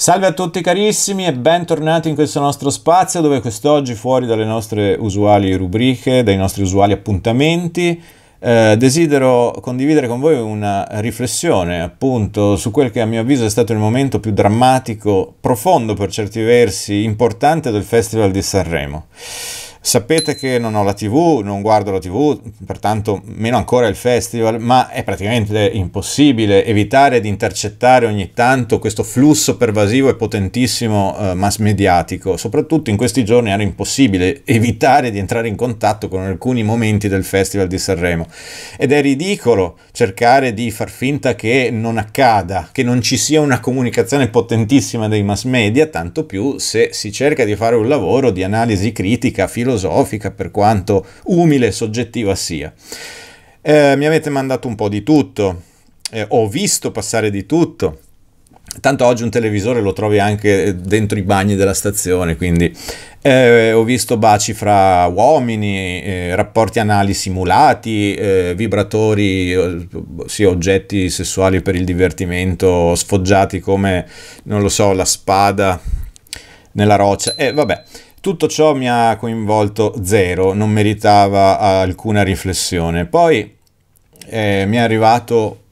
Salve a tutti carissimi e bentornati in questo nostro spazio dove quest'oggi fuori dalle nostre usuali rubriche, dai nostri usuali appuntamenti, eh, desidero condividere con voi una riflessione appunto su quel che a mio avviso è stato il momento più drammatico, profondo per certi versi, importante del Festival di Sanremo. Sapete che non ho la TV, non guardo la TV, pertanto meno ancora il festival, ma è praticamente impossibile evitare di intercettare ogni tanto questo flusso pervasivo e potentissimo eh, mass mediatico. Soprattutto in questi giorni era impossibile evitare di entrare in contatto con alcuni momenti del festival di Sanremo. Ed è ridicolo cercare di far finta che non accada, che non ci sia una comunicazione potentissima dei mass media, tanto più se si cerca di fare un lavoro di analisi critica, filosofica, filosofica, per quanto umile e soggettiva sia. Eh, mi avete mandato un po' di tutto, eh, ho visto passare di tutto. Tanto oggi un televisore lo trovi anche dentro i bagni della stazione, quindi eh, ho visto baci fra uomini, eh, rapporti anali simulati, eh, vibratori, eh, sì, oggetti sessuali per il divertimento sfoggiati come, non lo so, la spada nella roccia. E eh, vabbè, tutto ciò mi ha coinvolto zero, non meritava alcuna riflessione. Poi eh, mi è arrivato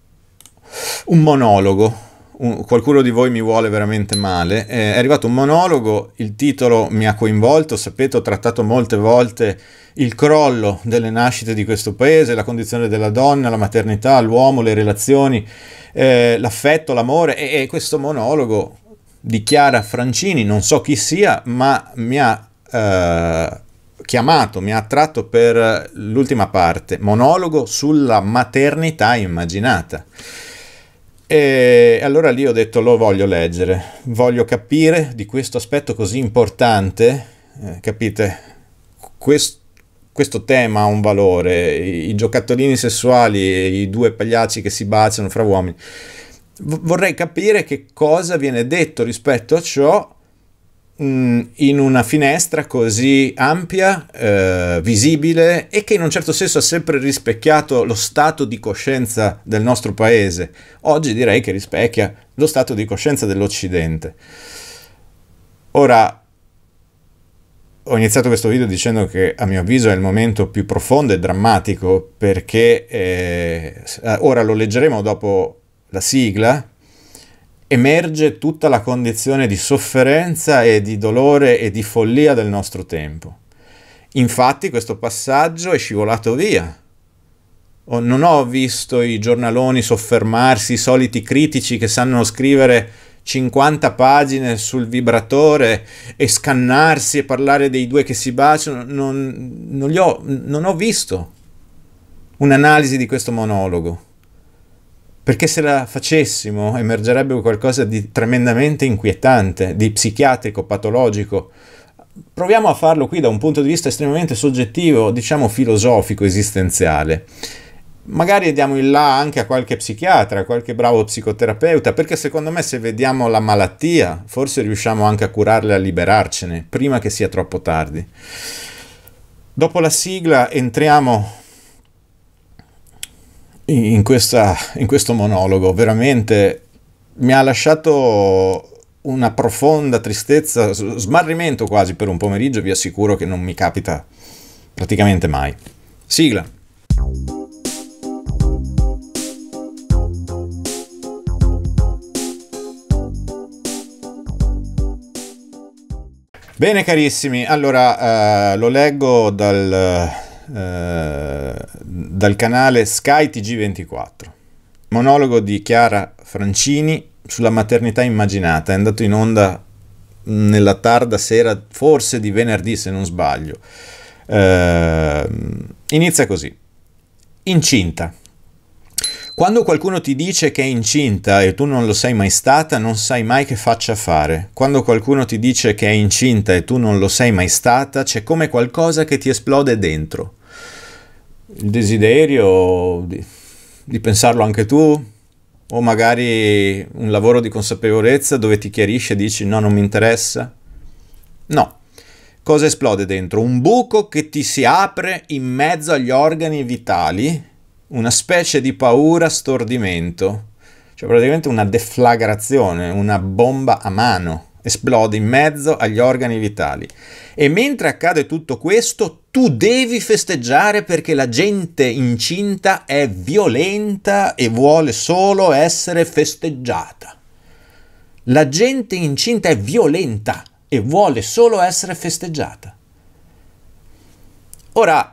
un monologo. Un, qualcuno di voi mi vuole veramente male. Eh, è arrivato un monologo, il titolo mi ha coinvolto, sapete, ho trattato molte volte il crollo delle nascite di questo paese, la condizione della donna, la maternità, l'uomo, le relazioni, eh, l'affetto, l'amore e, e questo monologo di Chiara Francini, non so chi sia, ma mi ha eh, chiamato, mi ha attratto per l'ultima parte, monologo sulla maternità immaginata. E allora lì ho detto lo voglio leggere, voglio capire di questo aspetto così importante, eh, capite, questo, questo tema ha un valore, i, i giocattolini sessuali, i due pagliacci che si baciano fra uomini, vorrei capire che cosa viene detto rispetto a ciò mh, mm, in una finestra così ampia, eh, visibile e che in un certo senso ha sempre rispecchiato lo stato di coscienza del nostro paese. Oggi direi che rispecchia lo stato di coscienza dell'Occidente. Ora, ho iniziato questo video dicendo che a mio avviso è il momento più profondo e drammatico perché eh, eh ora lo leggeremo dopo la sigla, emerge tutta la condizione di sofferenza e di dolore e di follia del nostro tempo. Infatti questo passaggio è scivolato via. Non ho visto i giornaloni soffermarsi, i soliti critici che sanno scrivere 50 pagine sul vibratore e scannarsi e parlare dei due che si baciano, non, non, ho, non ho visto un'analisi di questo monologo perché se la facessimo emergerebbe qualcosa di tremendamente inquietante, di psichiatrico, patologico. Proviamo a farlo qui da un punto di vista estremamente soggettivo, diciamo filosofico, esistenziale. Magari diamo il là anche a qualche psichiatra, a qualche bravo psicoterapeuta, perché secondo me se vediamo la malattia, forse riusciamo anche a curarla e a liberarcene, prima che sia troppo tardi. Dopo la sigla entriamo in, questa, in questo monologo, veramente mi ha lasciato una profonda tristezza, smarrimento quasi per un pomeriggio, vi assicuro che non mi capita praticamente mai. Sigla. Bene carissimi, allora eh, lo leggo dal, eh, dal canale Sky TG24. Monologo di Chiara Francini sulla maternità immaginata, è andato in onda nella tarda sera, forse di venerdì se non sbaglio. Eh, inizia così. Incinta. Quando qualcuno ti dice che è incinta e tu non lo sei mai stata, non sai mai che faccia fare. Quando qualcuno ti dice che è incinta e tu non lo sei mai stata, c'è come qualcosa che ti esplode dentro il desiderio di, di pensarlo anche tu, o magari un lavoro di consapevolezza dove ti chiarisce e dici no, non mi interessa? No. Cosa esplode dentro? Un buco che ti si apre in mezzo agli organi vitali, una specie di paura, stordimento, cioè praticamente una deflagrazione, una bomba a mano esplode in mezzo agli organi vitali. E mentre accade tutto questo, tu devi festeggiare perché la gente incinta è violenta e vuole solo essere festeggiata. La gente incinta è violenta e vuole solo essere festeggiata. Ora,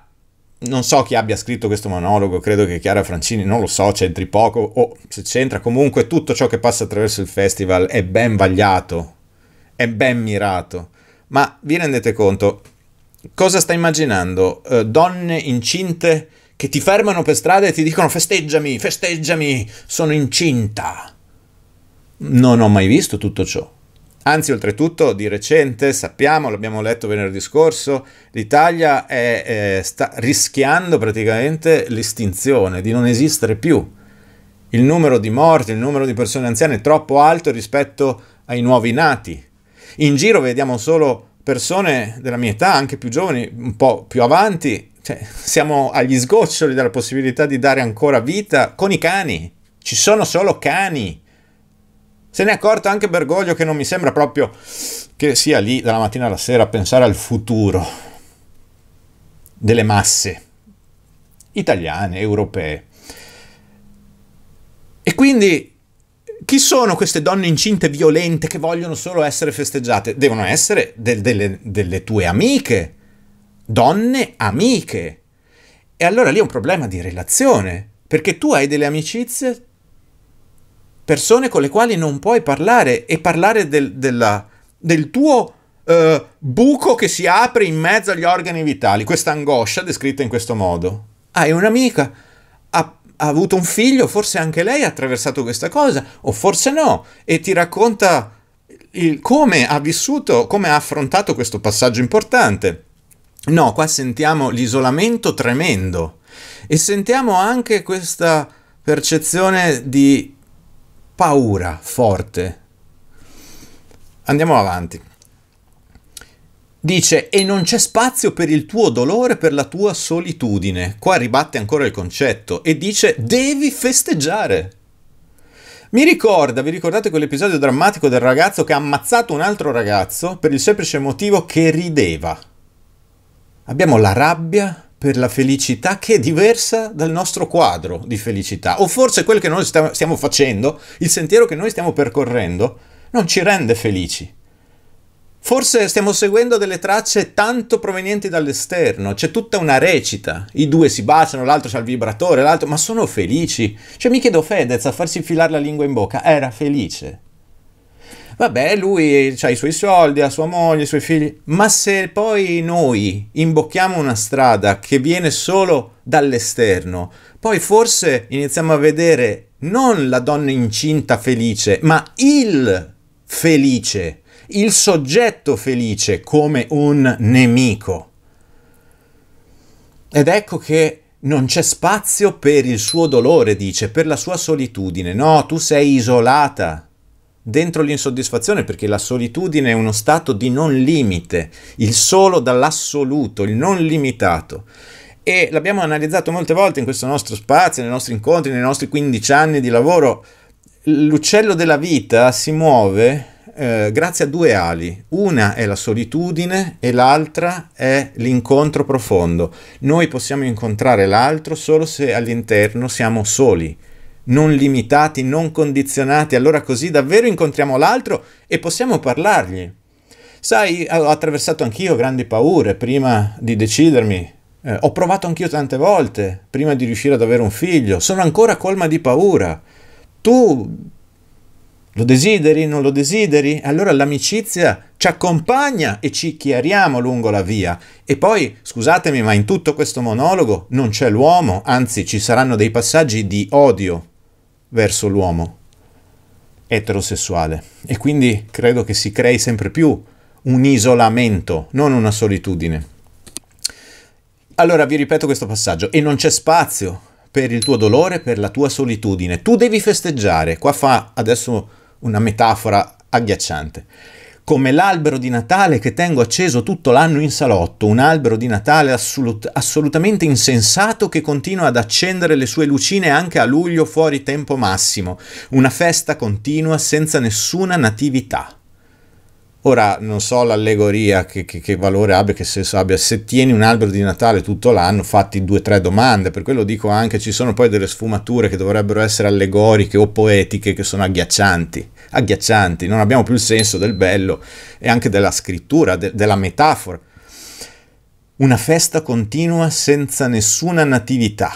non so chi abbia scritto questo monologo, credo che Chiara Francini, non lo so, c'entri poco, o se c'entra comunque tutto ciò che passa attraverso il festival è ben vagliato è ben mirato. Ma vi rendete conto, cosa stai immaginando? Eh, donne incinte che ti fermano per strada e ti dicono festeggiami, festeggiami, sono incinta. Non ho mai visto tutto ciò. Anzi, oltretutto, di recente, sappiamo, l'abbiamo letto venerdì scorso, l'Italia è, è, eh, sta rischiando praticamente l'estinzione, di non esistere più. Il numero di morti, il numero di persone anziane è troppo alto rispetto ai nuovi nati in giro vediamo solo persone della mia età, anche più giovani, un po' più avanti, cioè, siamo agli sgoccioli della possibilità di dare ancora vita con i cani. Ci sono solo cani. Se ne è accorto anche Bergoglio che non mi sembra proprio che sia lì dalla mattina alla sera a pensare al futuro delle masse italiane, europee. E quindi chi sono queste donne incinte violente che vogliono solo essere festeggiate? Devono essere del, delle, delle tue amiche, donne amiche. E allora lì è un problema di relazione, perché tu hai delle amicizie, persone con le quali non puoi parlare e parlare del, della, del tuo uh, buco che si apre in mezzo agli organi vitali, questa angoscia descritta in questo modo. Hai ah, un'amica ha avuto un figlio, forse anche lei ha attraversato questa cosa, o forse no, e ti racconta il, come ha vissuto, come ha affrontato questo passaggio importante. No, qua sentiamo l'isolamento tremendo e sentiamo anche questa percezione di paura forte. Andiamo avanti. Dice, e non c'è spazio per il tuo dolore, per la tua solitudine. Qua ribatte ancora il concetto e dice, devi festeggiare. Mi ricorda, vi ricordate quell'episodio drammatico del ragazzo che ha ammazzato un altro ragazzo per il semplice motivo che rideva? Abbiamo la rabbia per la felicità che è diversa dal nostro quadro di felicità, o forse quel che noi stiamo facendo, il sentiero che noi stiamo percorrendo, non ci rende felici Forse stiamo seguendo delle tracce tanto provenienti dall'esterno, c'è tutta una recita, i due si baciano, l'altro c'ha il vibratore, l'altro, ma sono felici. Cioè mi chiedo Fedez a farsi filare la lingua in bocca, era felice. Vabbè, lui ha cioè, i suoi soldi, ha sua moglie, i suoi figli, ma se poi noi imbocchiamo una strada che viene solo dall'esterno, poi forse iniziamo a vedere non la donna incinta felice, ma il felice il soggetto felice come un nemico. Ed ecco che non c'è spazio per il suo dolore, dice, per la sua solitudine. No, tu sei isolata dentro l'insoddisfazione perché la solitudine è uno stato di non limite, il solo dall'assoluto, il non limitato. E l'abbiamo analizzato molte volte in questo nostro spazio, nei nostri incontri, nei nostri 15 anni di lavoro. L'uccello della vita si muove eh, grazie a due ali. Una è la solitudine e l'altra è l'incontro profondo. Noi possiamo incontrare l'altro solo se all'interno siamo soli, non limitati, non condizionati. Allora così davvero incontriamo l'altro e possiamo parlargli. Sai, ho attraversato anch'io grandi paure prima di decidermi. Eh, ho provato anch'io tante volte prima di riuscire ad avere un figlio. Sono ancora colma di paura. Tu lo desideri, non lo desideri? Allora l'amicizia ci accompagna e ci chiariamo lungo la via. E poi, scusatemi, ma in tutto questo monologo non c'è l'uomo, anzi ci saranno dei passaggi di odio verso l'uomo eterosessuale. E quindi credo che si crei sempre più un isolamento, non una solitudine. Allora vi ripeto questo passaggio, e non c'è spazio per il tuo dolore, per la tua solitudine. Tu devi festeggiare. Qua fa adesso una metafora agghiacciante. Come l'albero di Natale che tengo acceso tutto l'anno in salotto, un albero di Natale assolut- assolutamente insensato che continua ad accendere le sue lucine anche a luglio fuori tempo massimo, una festa continua senza nessuna natività. Ora non so l'allegoria che, che, che, valore abbia, che senso abbia, se tieni un albero di Natale tutto l'anno fatti due o tre domande, per quello dico anche ci sono poi delle sfumature che dovrebbero essere allegoriche o poetiche che sono agghiaccianti agghiaccianti, non abbiamo più il senso del bello e anche della scrittura, de- della metafora. Una festa continua senza nessuna natività,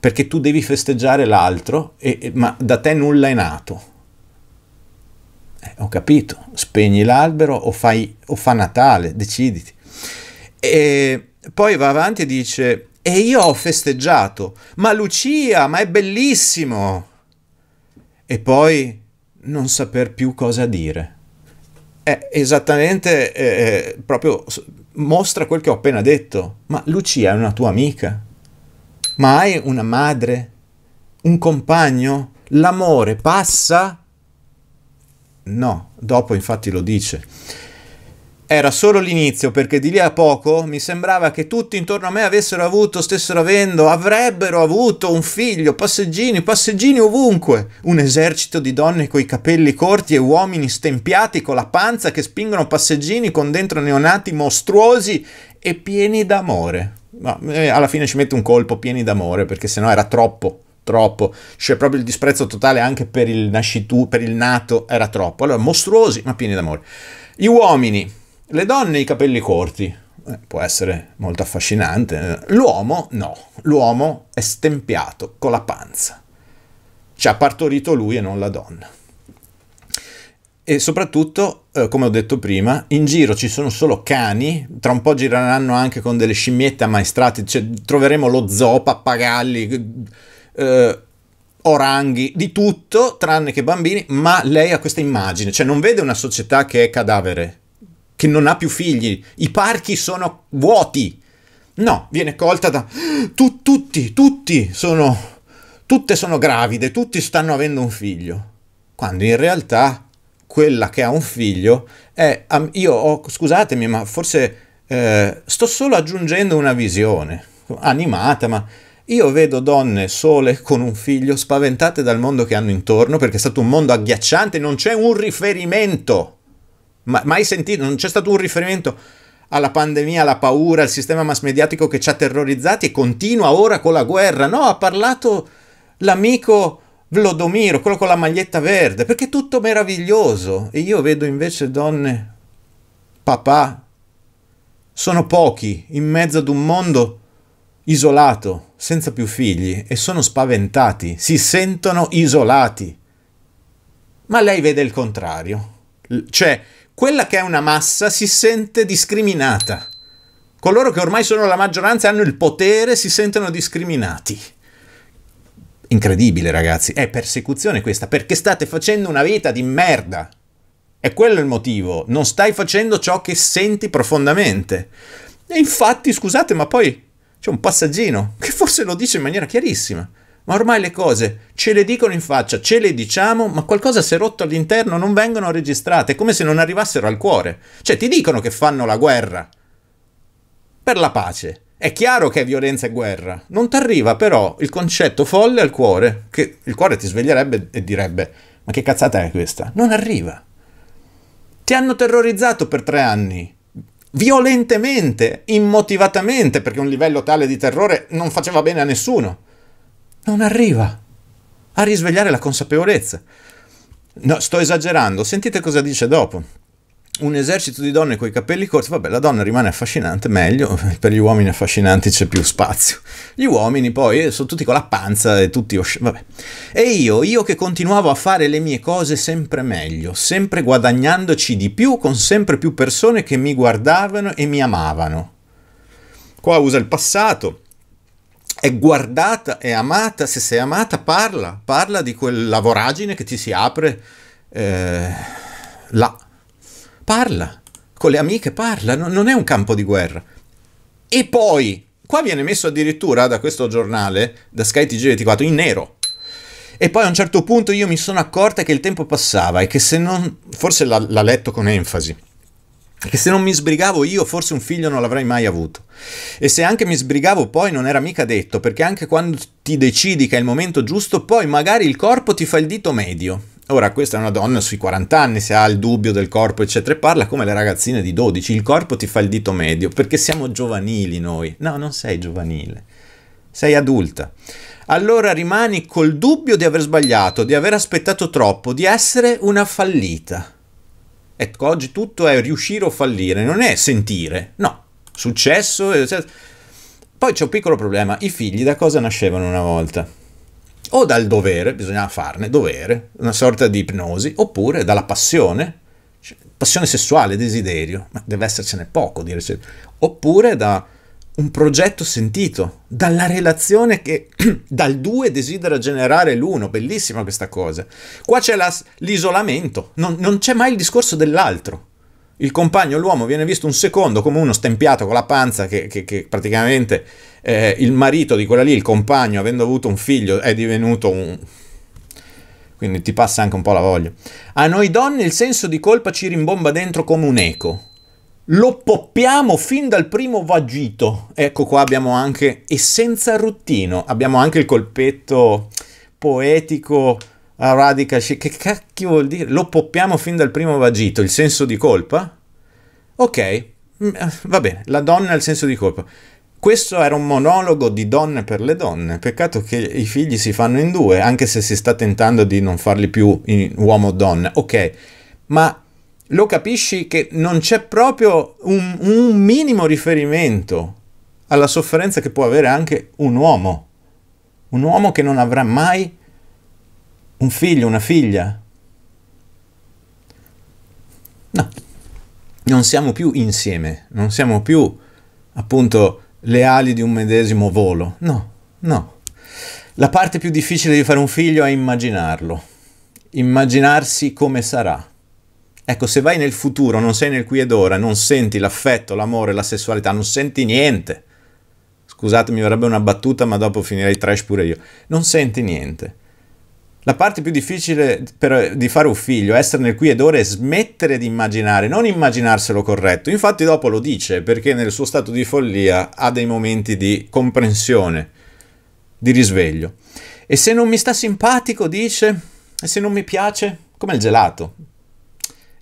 perché tu devi festeggiare l'altro, e, e, ma da te nulla è nato. Eh, ho capito, spegni l'albero o, fai, o fa Natale, deciditi. E poi va avanti e dice, e io ho festeggiato, ma Lucia, ma è bellissimo! e poi non saper più cosa dire. È esattamente, eh, eh proprio mostra quel che ho appena detto. Ma Lucia è una tua amica. Ma hai una madre? Un compagno? L'amore passa? No, dopo infatti lo dice era solo l'inizio perché di lì a poco mi sembrava che tutti intorno a me avessero avuto, stessero avendo, avrebbero avuto un figlio, passeggini, passeggini ovunque, un esercito di donne coi capelli corti e uomini stempiati con la panza che spingono passeggini con dentro neonati mostruosi e pieni d'amore. Ma eh, alla fine ci metto un colpo pieni d'amore perché sennò era troppo troppo, c'è proprio il disprezzo totale anche per il nascitù, per il nato, era troppo. Allora, mostruosi ma pieni d'amore. Gli uomini, le donne i capelli corti, eh, può essere molto affascinante, l'uomo no, l'uomo è stempiato con la panza, ci ha partorito lui e non la donna. E soprattutto, eh, come ho detto prima, in giro ci sono solo cani, tra un po' gireranno anche con delle scimmiette ammaestrate, cioè, troveremo lo zoo, pappagalli, eh, oranghi, di tutto tranne che bambini, ma lei ha questa immagine, cioè non vede una società che è cadavere, che non ha più figli, i parchi sono vuoti. No, viene colta da tu, tutti, tutti sono tutte sono gravide, tutti stanno avendo un figlio. Quando in realtà quella che ha un figlio è io ho, scusatemi, ma forse eh, sto solo aggiungendo una visione animata, ma io vedo donne sole con un figlio spaventate dal mondo che hanno intorno perché è stato un mondo agghiacciante, non c'è un riferimento ma, mai sentito, non c'è stato un riferimento alla pandemia, alla paura, al sistema mass mediatico che ci ha terrorizzati e continua ora con la guerra. No, ha parlato l'amico Vlodomiro, quello con la maglietta verde, perché è tutto meraviglioso. E io vedo invece donne, papà, sono pochi in mezzo ad un mondo isolato, senza più figli, e sono spaventati, si sentono isolati. Ma lei vede il contrario. Cioè, quella che è una massa si sente discriminata. Coloro che ormai sono la maggioranza e hanno il potere si sentono discriminati. Incredibile, ragazzi. È persecuzione questa, perché state facendo una vita di merda. È quello il motivo. Non stai facendo ciò che senti profondamente. E infatti, scusate, ma poi c'è un passaggino che forse lo dice in maniera chiarissima. Ma ormai le cose ce le dicono in faccia, ce le diciamo, ma qualcosa si è rotto all'interno, non vengono registrate, è come se non arrivassero al cuore. Cioè ti dicono che fanno la guerra per la pace. È chiaro che è violenza e guerra, non ti arriva però il concetto folle al cuore, che il cuore ti sveglierebbe e direbbe ma che cazzata è questa? Non arriva. Ti hanno terrorizzato per tre anni, violentemente, immotivatamente, perché un livello tale di terrore non faceva bene a nessuno. Non arriva a risvegliare la consapevolezza. No, sto esagerando, sentite cosa dice dopo. Un esercito di donne con i capelli corti, vabbè, la donna rimane affascinante, meglio, per gli uomini affascinanti c'è più spazio. Gli uomini poi eh, sono tutti con la panza e tutti... Osci- vabbè. E io, io che continuavo a fare le mie cose sempre meglio, sempre guadagnandoci di più con sempre più persone che mi guardavano e mi amavano. Qua usa il passato, è guardata, è amata, se sei amata parla, parla di quella voragine che ti si apre eh, là. Parla, con le amiche parla, no, non è un campo di guerra. E poi, qua viene messo addirittura da questo giornale, da Sky tg 24 in nero. E poi a un certo punto io mi sono accorta che il tempo passava e che se non... forse l'ha letto con enfasi che se non mi sbrigavo io forse un figlio non l'avrei mai avuto. E se anche mi sbrigavo poi non era mica detto, perché anche quando ti decidi che è il momento giusto, poi magari il corpo ti fa il dito medio. Ora, questa è una donna sui 40 anni, se ha il dubbio del corpo, eccetera, e parla come le ragazzine di 12. Il corpo ti fa il dito medio, perché siamo giovanili noi. No, non sei giovanile, sei adulta. Allora rimani col dubbio di aver sbagliato, di aver aspettato troppo, di essere una fallita. Ecco, oggi tutto è riuscire o fallire, non è sentire, no, successo. Eccetera. Eh, Poi c'è un piccolo problema, i figli da cosa nascevano una volta? O dal dovere, bisognava farne dovere, una sorta di ipnosi, oppure dalla passione, cioè, passione sessuale, desiderio, ma deve essercene poco, dire, oppure da un progetto sentito, dalla relazione che dal 2 desidera generare l'1, bellissima questa cosa. Qua c'è la, l'isolamento, non, non c'è mai il discorso dell'altro. Il compagno, l'uomo, viene visto un secondo come uno stempiato con la panza che, che, che praticamente eh, il marito di quella lì, il compagno, avendo avuto un figlio, è divenuto un... Quindi ti passa anche un po' la voglia. A noi donne il senso di colpa ci rimbomba dentro come un eco lo poppiamo fin dal primo vagito. Ecco qua abbiamo anche, e senza ruttino, abbiamo anche il colpetto poetico a radical chic. Che cacchio vuol dire? Lo poppiamo fin dal primo vagito, il senso di colpa? Ok, mm, eh, va bene, la donna ha il senso di colpa. Questo era un monologo di donne per le donne. Peccato che i figli si fanno in due, anche se si sta tentando di non farli più in uomo-donna. Ok, ma lo capisci che non c'è proprio un, un minimo riferimento alla sofferenza che può avere anche un uomo, un uomo che non avrà mai un figlio, una figlia. No, non siamo più insieme, non siamo più appunto le ali di un medesimo volo. No, no. La parte più difficile di fare un figlio è immaginarlo, immaginarsi come sarà. Ecco, se vai nel futuro, non sei nel qui ed ora, non senti l'affetto, l'amore, la sessualità, non senti niente. Scusatemi, verrebbe una battuta, ma dopo finirei trash pure io. Non senti niente. La parte più difficile per, di fare un figlio è essere nel qui ed ora e smettere di immaginare, non immaginarselo corretto. Infatti dopo lo dice, perché nel suo stato di follia ha dei momenti di comprensione, di risveglio. E se non mi sta simpatico, dice, e se non mi piace, come il gelato,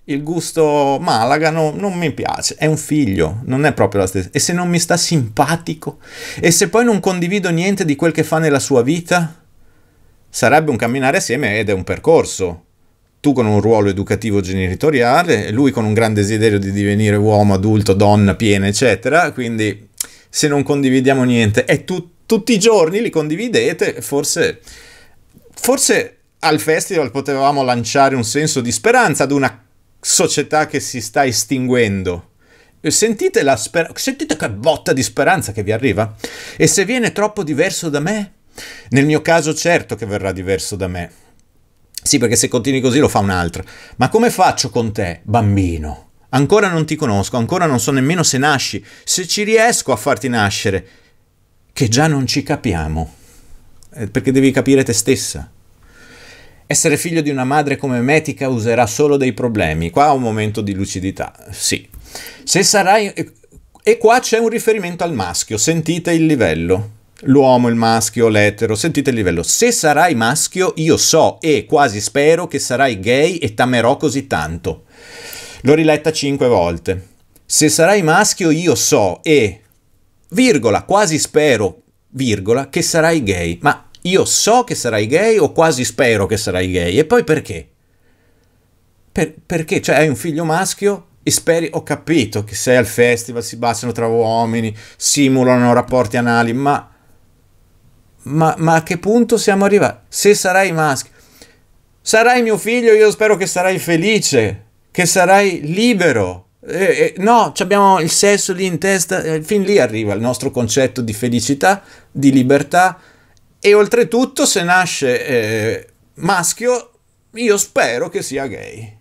il gusto Malaga no, non mi piace, è un figlio, non è proprio la stessa. E se non mi sta simpatico? E se poi non condivido niente di quel che fa nella sua vita? Sarebbe un camminare assieme ed è un percorso. Tu con un ruolo educativo genitoriale, lui con un gran desiderio di divenire uomo, adulto, donna, piena, eccetera. Quindi se non condividiamo niente e tu, tutti i giorni li condividete, forse... Forse al festival potevamo lanciare un senso di speranza ad una società che si sta estinguendo. Sentite, la sper- sentite che botta di speranza che vi arriva? E se viene troppo diverso da me? Nel mio caso certo che verrà diverso da me. Sì, perché se continui così lo fa un altro. Ma come faccio con te, bambino? Ancora non ti conosco, ancora non so nemmeno se nasci, se ci riesco a farti nascere, che già non ci capiamo. Eh, perché devi capire te stessa essere figlio di una madre come me ti causerà solo dei problemi. Qua un momento di lucidità, sì. Se sarai... E qua c'è un riferimento al maschio, sentite il livello. L'uomo, il maschio, l'etero, sentite il livello. Se sarai maschio, io so e quasi spero che sarai gay e t'amerò così tanto. L'ho riletta cinque volte. Se sarai maschio, io so e... virgola, quasi spero, virgola, che sarai gay. Ma io so che sarai gay o quasi spero che sarai gay. E poi perché? Per, perché? Cioè hai un figlio maschio e speri, ho capito che sei al festival, si baciano tra uomini, simulano rapporti anali, ma... Ma, ma a che punto siamo arrivati? Se sarai maschio, sarai mio figlio, io spero che sarai felice, che sarai libero. Eh, eh, no, abbiamo il sesso lì in testa, eh, fin lì arriva il nostro concetto di felicità, di libertà, e oltretutto se nasce eh, maschio io spero che sia gay.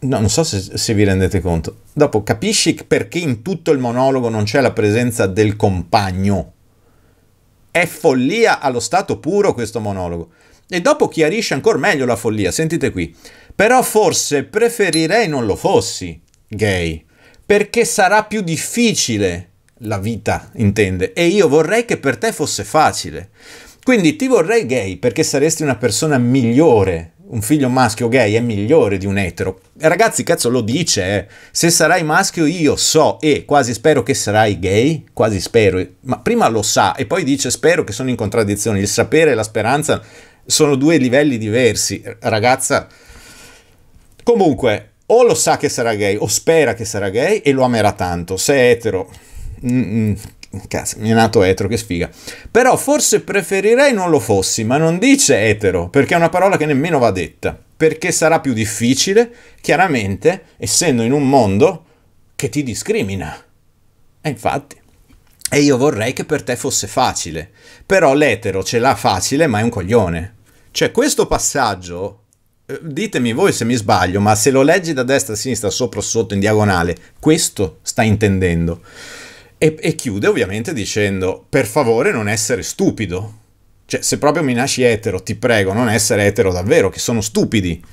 No, non so se, se, vi rendete conto. Dopo capisci perché in tutto il monologo non c'è la presenza del compagno. È follia allo stato puro questo monologo. E dopo chiarisce ancora meglio la follia, sentite qui. Però forse preferirei non lo fossi gay, perché sarà più difficile la vita intende, e io vorrei che per te fosse facile. Quindi ti vorrei gay perché saresti una persona migliore. Un figlio maschio gay è migliore di un etero. Ragazzi, cazzo, lo dice. Eh. Se sarai maschio, io so e quasi spero che sarai gay. Quasi spero, ma prima lo sa e poi dice spero che sono in contraddizione. Il sapere e la speranza sono due livelli diversi. Ragazza, comunque, o lo sa che sarà gay o spera che sarà gay e lo amerà tanto. Se è etero, Mm, mm, cazzo, mi è nato etero, che sfiga. Però forse preferirei non lo fossi, ma non dice etero, perché è una parola che nemmeno va detta. Perché sarà più difficile, chiaramente, essendo in un mondo che ti discrimina. E infatti. E io vorrei che per te fosse facile. Però l'etero ce l'ha facile, ma è un coglione. Cioè, questo passaggio eh, ditemi voi se mi sbaglio, ma se lo leggi da destra a sinistra, sopra o sotto in diagonale, questo sta intendendo. E, e chiude ovviamente dicendo, per favore non essere stupido. Cioè, se proprio mi nasci etero, ti prego, non essere etero davvero, che sono stupidi.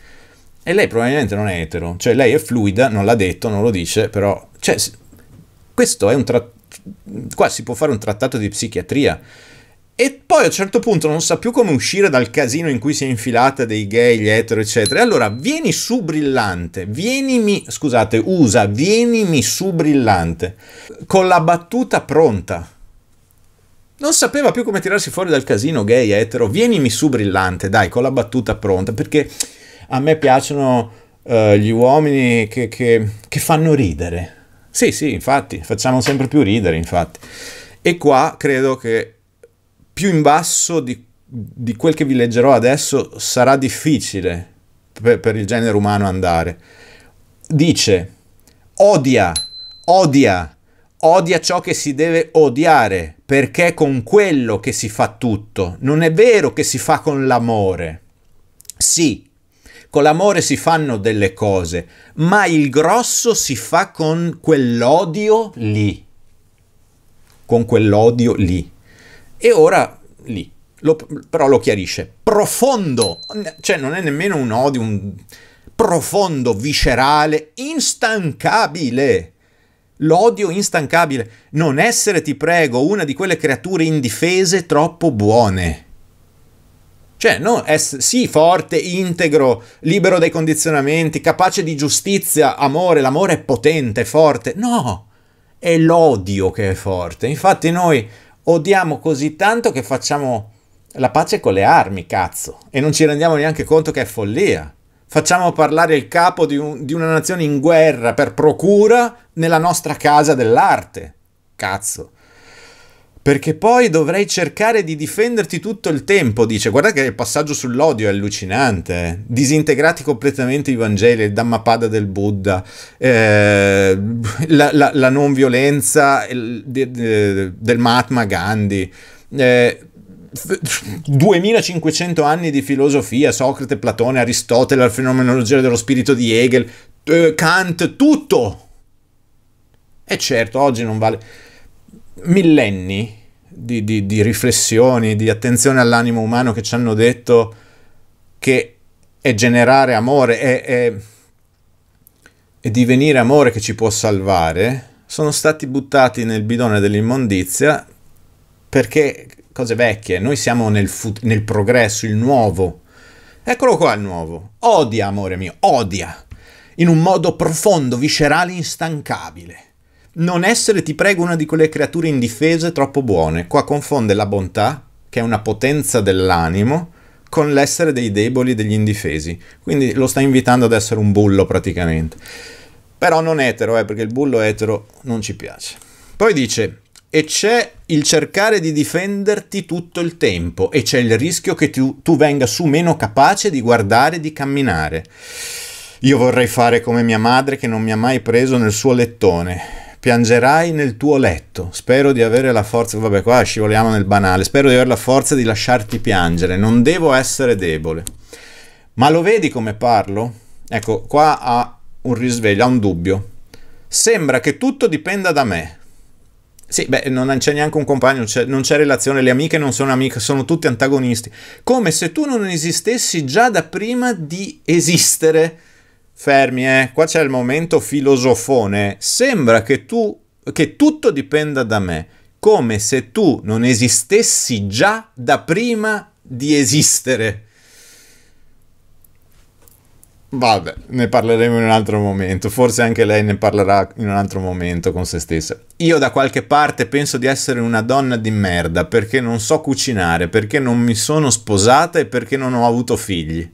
E lei probabilmente non è etero, cioè lei è fluida, non l'ha detto, non lo dice, però... Cioè, questo è un trattato... Qua si può fare un trattato di psichiatria e poi a un certo punto non sa più come uscire dal casino in cui si è infilata dei gay, gli etero, eccetera. E allora vieni su brillante, vienimi, scusate, usa, vienimi su brillante, con la battuta pronta. Non sapeva più come tirarsi fuori dal casino gay, etero, vienimi su brillante, dai, con la battuta pronta, perché a me piacciono uh, gli uomini che, che, che fanno ridere. Sì, sì, infatti, facciamo sempre più ridere, infatti. E qua credo che più in basso di, di quel che vi leggerò adesso sarà difficile per, per il genere umano andare. Dice, odia, odia, odia ciò che si deve odiare, perché è con quello che si fa tutto. Non è vero che si fa con l'amore. Sì, con l'amore si fanno delle cose, ma il grosso si fa con quell'odio lì. Con quell'odio lì. E ora lì, lo, però lo chiarisce. Profondo, cioè non è nemmeno un odio, un profondo, viscerale, instancabile. L'odio instancabile. Non essere, ti prego, una di quelle creature indifese troppo buone. Cioè, no, es- sì, forte, integro, libero dai condizionamenti, capace di giustizia, amore, l'amore è potente, forte. No, è l'odio che è forte. Infatti noi Odiamo così tanto che facciamo la pace con le armi, cazzo, e non ci rendiamo neanche conto che è follia. Facciamo parlare il capo di, un, di una nazione in guerra per procura nella nostra casa dell'arte. Cazzo perché poi dovrei cercare di difenderti tutto il tempo, dice. Guarda che il passaggio sull'odio è allucinante. Eh. Disintegrati completamente i Vangeli, il Dhammapada del Buddha, eh, la, la, la, non violenza del Mahatma Gandhi. Eh, 2500 anni di filosofia, Socrate, Platone, Aristotele, la fenomenologia dello spirito di Hegel, eh, Kant, tutto. E certo, oggi non vale millenni di, di, di riflessioni, di attenzione all'animo umano che ci hanno detto che è generare amore, è, è, è divenire amore che ci può salvare, sono stati buttati nel bidone dell'immondizia perché cose vecchie, noi siamo nel, fut- nel progresso, il nuovo. Eccolo qua il nuovo. Odia, amore mio, odia. In un modo profondo, viscerale, instancabile. Non essere, ti prego, una di quelle creature indifese troppo buone. Qua confonde la bontà, che è una potenza dell'animo, con l'essere dei deboli e degli indifesi. Quindi lo sta invitando ad essere un bullo praticamente. Però non etero, eh, perché il bullo etero non ci piace. Poi dice, e c'è il cercare di difenderti tutto il tempo e c'è il rischio che tu, tu venga su meno capace di guardare e di camminare. Io vorrei fare come mia madre che non mi ha mai preso nel suo lettone piangerai nel tuo letto. Spero di avere la forza. Vabbè, qua scivoliamo nel banale. Spero di avere la forza di lasciarti piangere. Non devo essere debole. Ma lo vedi come parlo? Ecco, qua ha un risveglio, ha un dubbio. Sembra che tutto dipenda da me. Sì, beh, non c'è neanche un compagno, non c'è relazione, le amiche non sono amiche, sono tutti antagonisti. Come se tu non esistessi già da prima di esistere fermi, eh, qua c'è il momento filosofone. Sembra che, tu, che tutto dipenda da me, come se tu non esistessi già da prima di esistere. Vabbè, ne parleremo in un altro momento, forse anche lei ne parlerà in un altro momento con se stessa. Io da qualche parte penso di essere una donna di merda perché non so cucinare, perché non mi sono sposata e perché non ho avuto figli.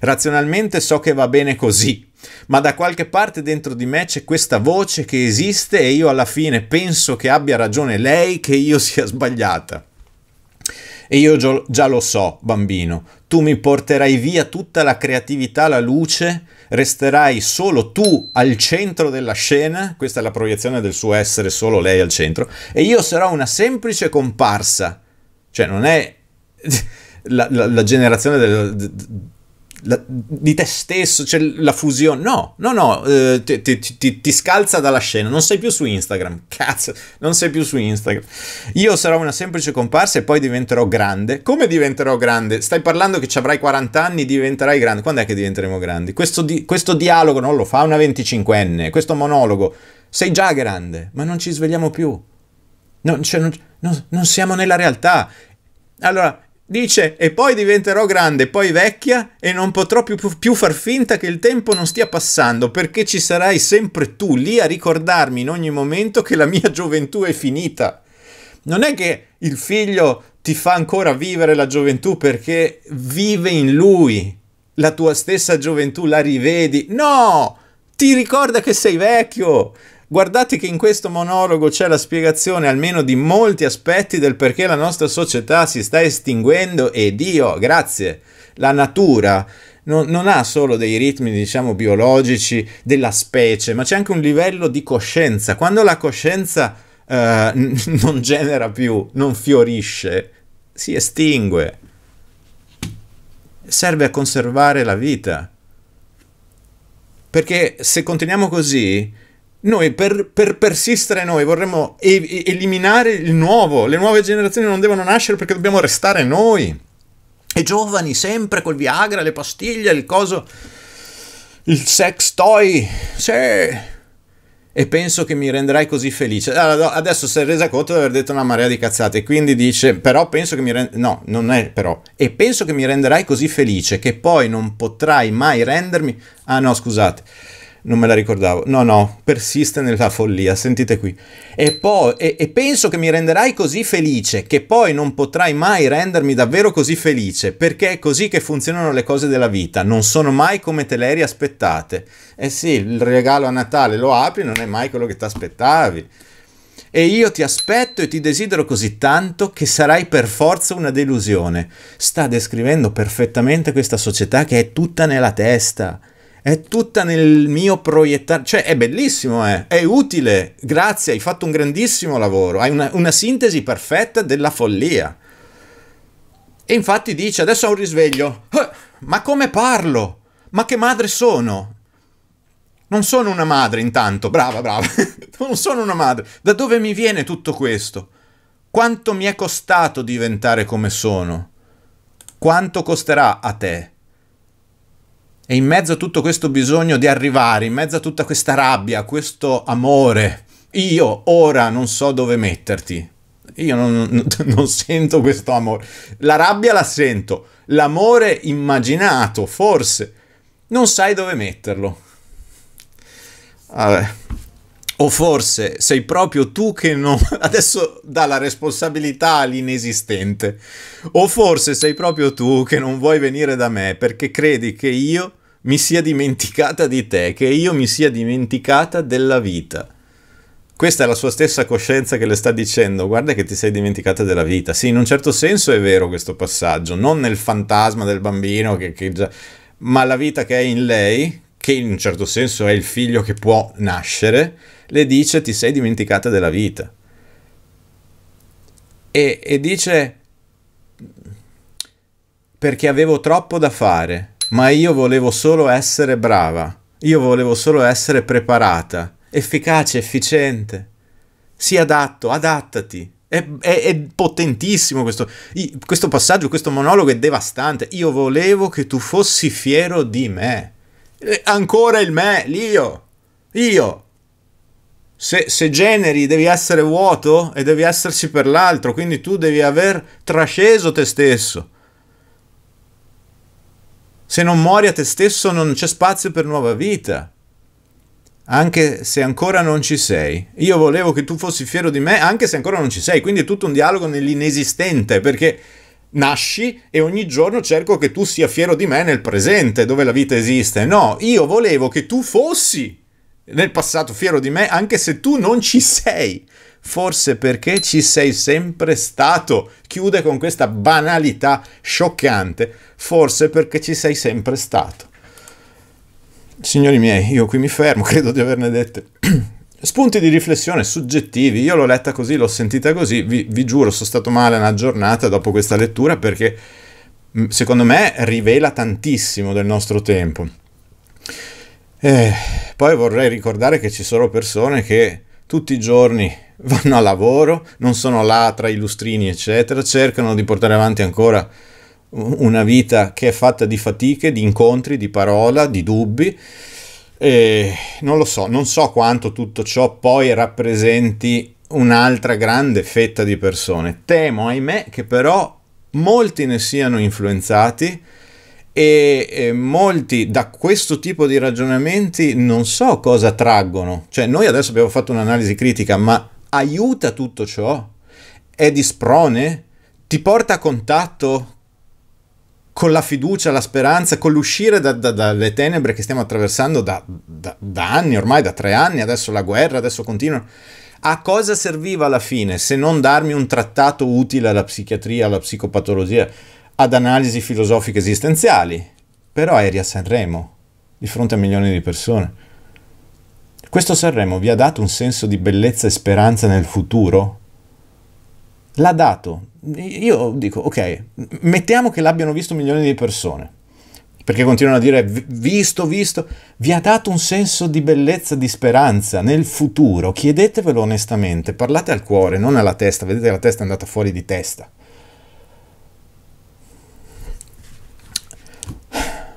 Razionalmente so che va bene così, ma da qualche parte dentro di me c'è questa voce che esiste e io alla fine penso che abbia ragione lei, che io sia sbagliata. E io già lo so, bambino, tu mi porterai via tutta la creatività, la luce, resterai solo tu al centro della scena, questa è la proiezione del suo essere solo lei al centro, e io sarò una semplice comparsa. Cioè non è la, la, la generazione del, la, di te stesso, cioè la fusione. No, no, no, eh, ti, ti, ti, scalza dalla scena. Non sei più su Instagram. Cazzo, non sei più su Instagram. Io sarò una semplice comparsa e poi diventerò grande. Come diventerò grande? Stai parlando che ci avrai 40 anni, diventerai grande. Quando è che diventeremo grandi? Questo, di, questo dialogo non lo fa una 25enne. Questo monologo. Sei già grande, ma non ci svegliamo più. Non, cioè, non, non, non siamo nella realtà. Allora, Dice, e poi diventerò grande, poi vecchia e non potrò più, più, far finta che il tempo non stia passando, perché ci sarai sempre tu lì a ricordarmi in ogni momento che la mia gioventù è finita. Non è che il figlio ti fa ancora vivere la gioventù perché vive in lui, la tua stessa gioventù la rivedi. No! Ti ricorda che sei vecchio Guardate che in questo monologo c'è la spiegazione almeno di molti aspetti del perché la nostra società si sta estinguendo e Dio, grazie, la natura non, non ha solo dei ritmi, diciamo, biologici della specie, ma c'è anche un livello di coscienza. Quando la coscienza uh, non genera più, non fiorisce, si estingue. Serve a conservare la vita. Perché se continuiamo così, noi per, per persistere noi vorremmo e- eliminare il nuovo, le nuove generazioni non devono nascere perché dobbiamo restare noi. E giovani sempre col Viagra, le pastiglie, il coso, il sex toy. Sì e penso che mi renderai così felice. adesso si è resa conto di aver detto una marea di cazzate, quindi dice: Però penso che mi renderai. No, non è però. E penso che mi renderai così felice che poi non potrai mai rendermi. Ah, no, scusate. Non me la ricordavo. No, no, persiste nella follia, sentite qui. E, poi, e, e penso che mi renderai così felice, che poi non potrai mai rendermi davvero così felice, perché è così che funzionano le cose della vita, non sono mai come te le eri aspettate. Eh sì, il regalo a Natale lo apri, non è mai quello che ti aspettavi. E io ti aspetto e ti desidero così tanto che sarai per forza una delusione. Sta descrivendo perfettamente questa società che è tutta nella testa è tutta nel mio proiettare, cioè è bellissimo, eh. è utile, grazie, hai fatto un grandissimo lavoro, hai una, una sintesi perfetta della follia. E infatti dice, adesso ho un risveglio, eh, ma come parlo? Ma che madre sono? Non sono una madre intanto, brava, brava, non sono una madre. Da dove mi viene tutto questo? Quanto mi è costato diventare come sono? Quanto costerà a te? E in mezzo a tutto questo bisogno di arrivare, in mezzo a tutta questa rabbia, questo amore, io ora non so dove metterti. Io non, non, non sento questo amore. La rabbia la sento, l'amore immaginato, forse. Non sai dove metterlo. Vabbè. O forse sei proprio tu che non... Adesso dà la responsabilità all'inesistente. O forse sei proprio tu che non vuoi venire da me perché credi che io mi sia dimenticata di te, che io mi sia dimenticata della vita. Questa è la sua stessa coscienza che le sta dicendo, guarda che ti sei dimenticata della vita. Sì, in un certo senso è vero questo passaggio, non nel fantasma del bambino, che, che già... ma la vita che è in lei, che in un certo senso è il figlio che può nascere, le dice ti sei dimenticata della vita. E, e dice perché avevo troppo da fare, ma io volevo solo essere brava, io volevo solo essere preparata, efficace, efficiente. Sii adatto, adattati. È, è, è potentissimo questo, questo passaggio, questo monologo è devastante. Io volevo che tu fossi fiero di me. E ancora il me, l'io, io. Se, se, generi devi essere vuoto e devi esserci per l'altro, quindi tu devi aver trasceso te stesso. Se non muori a te stesso non c'è spazio per nuova vita, anche se ancora non ci sei. Io volevo che tu fossi fiero di me, anche se ancora non ci sei. Quindi è tutto un dialogo nell'inesistente, perché nasci e ogni giorno cerco che tu sia fiero di me nel presente, dove la vita esiste. No, io volevo che tu fossi nel passato fiero di me, anche se tu non ci sei forse perché ci sei sempre stato. Chiude con questa banalità scioccante, forse perché ci sei sempre stato. Signori miei, io qui mi fermo, credo di averne dette. Spunti di riflessione soggettivi, io l'ho letta così, l'ho sentita così, vi, vi giuro, sono stato male una giornata dopo questa lettura perché mm, secondo me rivela tantissimo del nostro tempo. Eh, poi vorrei ricordare che ci sono persone che tutti i giorni vanno a lavoro, non sono là tra i lustrini, eccetera, cercano di portare avanti ancora una vita che è fatta di fatiche, di incontri, di parola, di dubbi. E non lo so, non so quanto tutto ciò poi rappresenti un'altra grande fetta di persone. Temo, ahimè, che però molti ne siano influenzati e, e, molti da questo tipo di ragionamenti non so cosa traggono. Cioè, noi adesso abbiamo fatto un'analisi critica, ma aiuta tutto ciò? È di sprone? Ti porta a contatto con la fiducia, la speranza, con l'uscire da, da, dalle tenebre che stiamo attraversando da, da anni, ormai da tre anni, adesso la guerra, adesso continua. A cosa serviva alla fine se non darmi un trattato utile alla psichiatria, alla psicopatologia, ad analisi filosofiche esistenziali? Però eri a Sanremo, di fronte a milioni di persone. Questo Sanremo vi ha dato un senso di bellezza e speranza nel futuro? L'ha dato. Io dico, ok, mettiamo che l'abbiano visto milioni di persone, perché continuano a dire visto, visto, vi ha dato un senso di bellezza, di speranza nel futuro. Chiedetevelo onestamente, parlate al cuore, non alla testa, vedete che la testa è andata fuori di testa.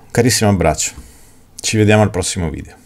carissimo abbraccio, ci vediamo al prossimo video.